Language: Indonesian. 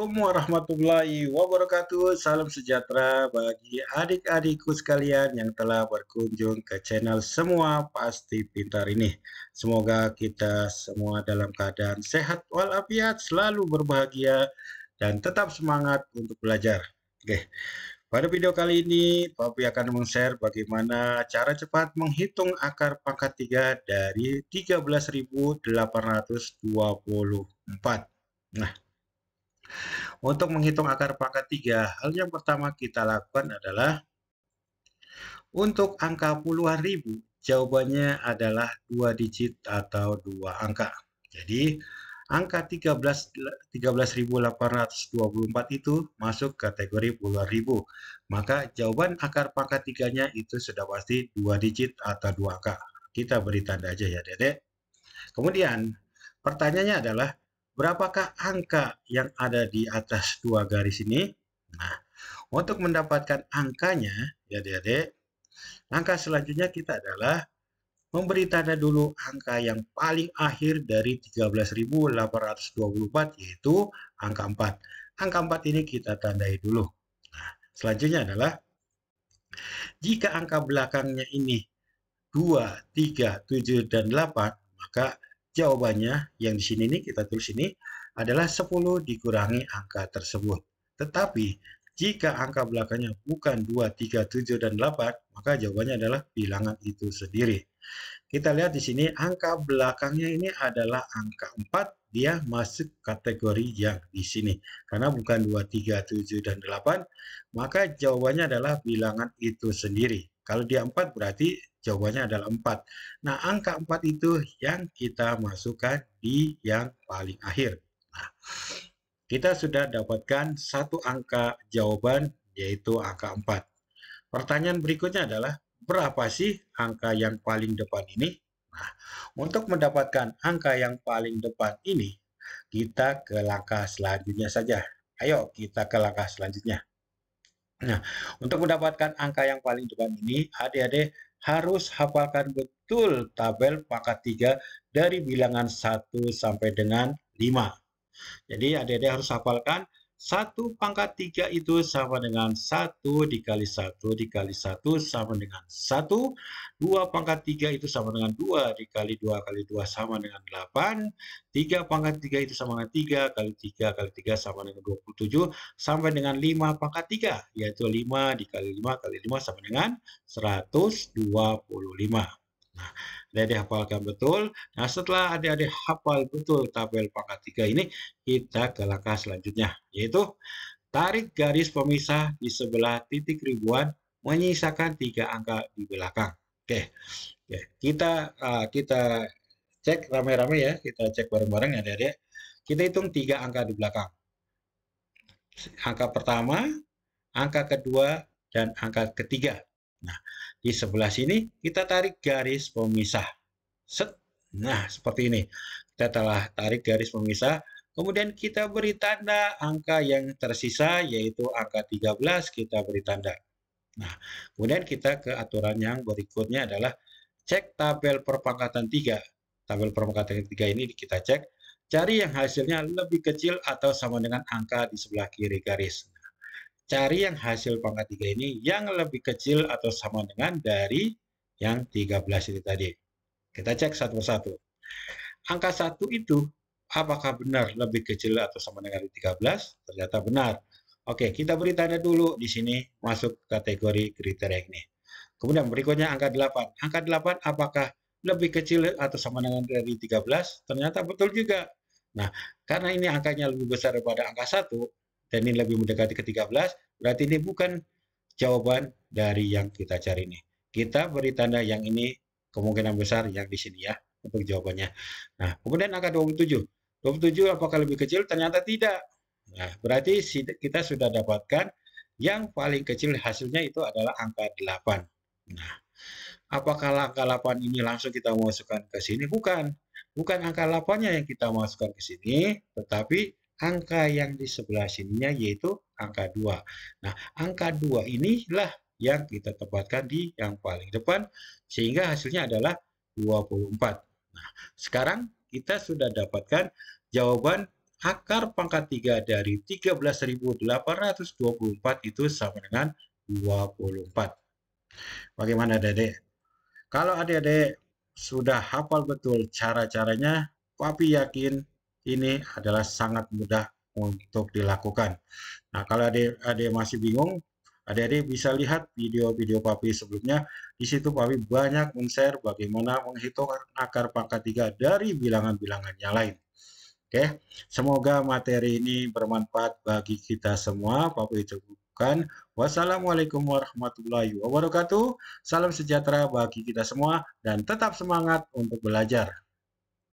Assalamualaikum warahmatullahi wabarakatuh. Salam sejahtera bagi adik-adikku sekalian yang telah berkunjung ke channel Semua Pasti Pintar ini. Semoga kita semua dalam keadaan sehat walafiat, selalu berbahagia dan tetap semangat untuk belajar. Oke. Pada video kali ini, Papi akan meng share bagaimana cara cepat menghitung akar pangkat 3 dari 13.824. Nah, untuk menghitung akar pangkat 3, hal yang pertama kita lakukan adalah untuk angka puluhan ribu, jawabannya adalah dua digit atau dua angka. Jadi, angka 13 13.824 itu masuk kategori puluhan ribu. Maka jawaban akar pangkat 3-nya itu sudah pasti dua digit atau dua angka. Kita beri tanda aja ya, Dedek. Kemudian, pertanyaannya adalah Berapakah angka yang ada di atas dua garis ini? Nah, untuk mendapatkan angkanya, ya adik-adik, langkah selanjutnya kita adalah memberi tanda dulu angka yang paling akhir dari 13.824 yaitu angka 4. Angka 4 ini kita tandai dulu. Nah, selanjutnya adalah jika angka belakangnya ini 2, 3, 7, dan 8, maka Jawabannya yang di sini nih kita tulis ini adalah 10 dikurangi angka tersebut. Tetapi jika angka belakangnya bukan 2, 3, 7, dan 8, maka jawabannya adalah bilangan itu sendiri. Kita lihat di sini angka belakangnya ini adalah angka 4, dia masuk kategori yang di sini. Karena bukan 2, 3, 7, dan 8, maka jawabannya adalah bilangan itu sendiri. Kalau dia 4 berarti Jawabannya adalah 4. Nah, angka 4 itu yang kita masukkan di yang paling akhir. Nah, kita sudah dapatkan satu angka jawaban yaitu angka 4. Pertanyaan berikutnya adalah berapa sih angka yang paling depan ini? Nah, untuk mendapatkan angka yang paling depan ini, kita ke langkah selanjutnya saja. Ayo kita ke langkah selanjutnya. Nah, untuk mendapatkan angka yang paling depan ini, adik-adik harus hafalkan betul tabel pangkat 3 dari bilangan 1 sampai dengan 5. Jadi adik-adik harus hafalkan 1 pangkat 3 itu sama dengan 1 dikali 1 dikali 1 sama dengan 1. 2 pangkat 3 itu sama dengan 2 dikali 2 kali 2 sama dengan 8. 3 pangkat 3 itu sama dengan 3 kali 3 kali 3 sama dengan 27 sampai dengan 5 pangkat 3 yaitu 5 dikali 5 kali 5 sama dengan 125. Nah, adik hafalkan betul. Nah, setelah adik-adik hafal betul tabel pangkat 3 ini, kita ke langkah selanjutnya, yaitu tarik garis pemisah di sebelah titik ribuan, menyisakan tiga angka di belakang. Oke, Oke. kita uh, kita cek rame-rame ya, kita cek bareng-bareng ya adik-adik. Kita hitung tiga angka di belakang. Angka pertama, angka kedua, dan angka ketiga. Nah, di sebelah sini kita tarik garis pemisah. Set. Nah, seperti ini. Kita telah tarik garis pemisah. Kemudian kita beri tanda angka yang tersisa, yaitu angka 13, kita beri tanda. Nah, kemudian kita ke aturan yang berikutnya adalah cek tabel perpangkatan 3. Tabel perpangkatan 3 ini kita cek. Cari yang hasilnya lebih kecil atau sama dengan angka di sebelah kiri garis cari yang hasil pangkat 3 ini yang lebih kecil atau sama dengan dari yang 13 itu tadi. Kita cek satu persatu. Angka 1 itu apakah benar lebih kecil atau sama dengan 13? Ternyata benar. Oke, kita beri tanda dulu di sini masuk kategori kriteria ini. Kemudian berikutnya angka 8. Angka 8 apakah lebih kecil atau sama dengan dari 13? Ternyata betul juga. Nah, karena ini angkanya lebih besar daripada angka 1, dan ini lebih mendekati ke 13, berarti ini bukan jawaban dari yang kita cari ini. Kita beri tanda yang ini kemungkinan besar yang di sini ya untuk jawabannya. Nah, kemudian angka 27. 27 apakah lebih kecil? Ternyata tidak. Nah, berarti kita sudah dapatkan yang paling kecil hasilnya itu adalah angka 8. Nah, apakah angka 8 ini langsung kita masukkan ke sini? Bukan. Bukan angka 8-nya yang kita masukkan ke sini, tetapi angka yang di sebelah sininya yaitu angka 2. Nah, angka 2 inilah yang kita tempatkan di yang paling depan sehingga hasilnya adalah 24. Nah, sekarang kita sudah dapatkan jawaban akar pangkat 3 dari 13.824 itu sama dengan 24. Bagaimana Dedek? Kalau adik-adik sudah hafal betul cara-caranya, tapi yakin ini adalah sangat mudah untuk dilakukan. Nah, kalau adik-adik masih bingung, adik-adik bisa lihat video-video Papi sebelumnya. Di situ Papi banyak men-share bagaimana menghitung akar pangkat 3 dari bilangan-bilangan yang lain. Oke, semoga materi ini bermanfaat bagi kita semua. Papi cukupkan. Wassalamualaikum warahmatullahi wabarakatuh. Salam sejahtera bagi kita semua dan tetap semangat untuk belajar.